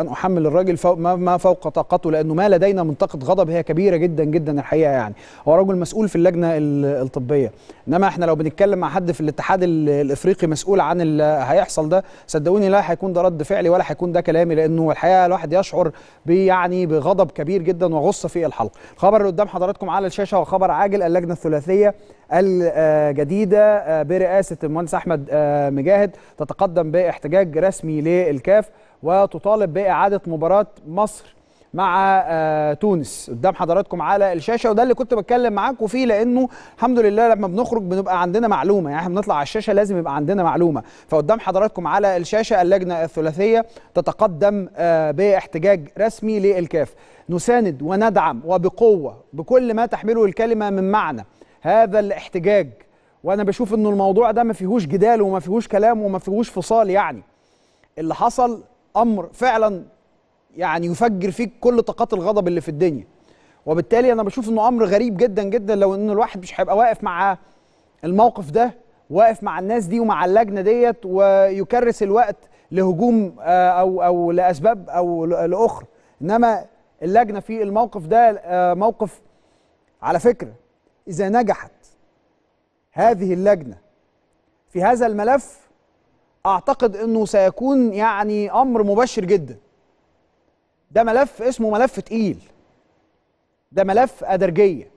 ان احمل الراجل فوق ما فوق طاقته لانه ما لدينا منطقه غضب هي كبيره جدا جدا الحقيقه يعني هو رجل مسؤول في اللجنه الطبيه انما احنا لو بنتكلم مع حد في الاتحاد الافريقي مسؤول عن اللي هيحصل ده صدقوني لا هيكون ده رد فعلي ولا هيكون ده كلامي لانه الحقيقه الواحد يشعر بيعني بغضب كبير جدا وغصه في الحلقه الخبر اللي قدام حضراتكم على الشاشه هو خبر عاجل اللجنه الثلاثيه الجديده آه، برئاسه المهندس احمد آه، مجاهد تتقدم باحتجاج رسمي للكاف وتطالب باعاده مباراه مصر مع آه، تونس قدام حضراتكم على الشاشه وده اللي كنت بتكلم معاكم فيه لانه الحمد لله لما بنخرج بنبقى عندنا معلومه يعني احنا بنطلع على الشاشه لازم يبقى عندنا معلومه فقدام حضراتكم على الشاشه اللجنه الثلاثيه تتقدم آه، باحتجاج رسمي للكاف نساند وندعم وبقوه بكل ما تحمله الكلمه من معنى هذا الاحتجاج وانا بشوف انه الموضوع ده ما فيهوش جدال وما فيهوش كلام وما فيهوش فصال يعني اللي حصل امر فعلا يعني يفجر فيك كل طاقات الغضب اللي في الدنيا وبالتالي انا بشوف انه امر غريب جدا جدا لو ان الواحد مش هيبقى واقف مع الموقف ده واقف مع الناس دي ومع اللجنه ديت ويكرس الوقت لهجوم آه، او او لاسباب او لاخرى انما اللجنه في الموقف ده آه، موقف على فكره اذا نجحت هذه اللجنه في هذا الملف اعتقد انه سيكون يعني امر مبشر جدا ده ملف اسمه ملف تقيل ده ملف ادرجيه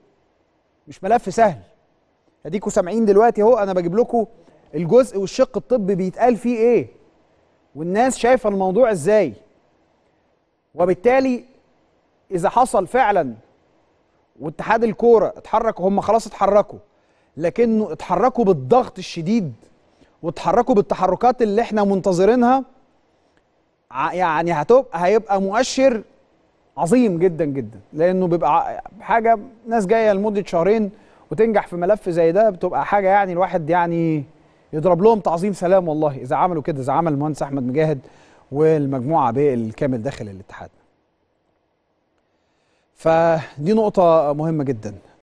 مش ملف سهل اديكوا سامعين دلوقتي اهو انا بجيب لكم الجزء والشق الطبي بيتقال فيه ايه والناس شايفه الموضوع ازاي وبالتالي اذا حصل فعلا واتحاد الكوره اتحرك هم خلاص اتحركوا لكنه اتحركوا بالضغط الشديد وتحركوا بالتحركات اللي احنا منتظرينها يعني هتبقى هيبقى مؤشر عظيم جدا جدا لانه بيبقى حاجه ناس جايه لمده شهرين وتنجح في ملف زي ده بتبقى حاجه يعني الواحد يعني يضرب لهم تعظيم سلام والله اذا عملوا كده اذا عمل المهندس احمد مجاهد والمجموعه بالكامل داخل الاتحاد فدي نقطه مهمه جدا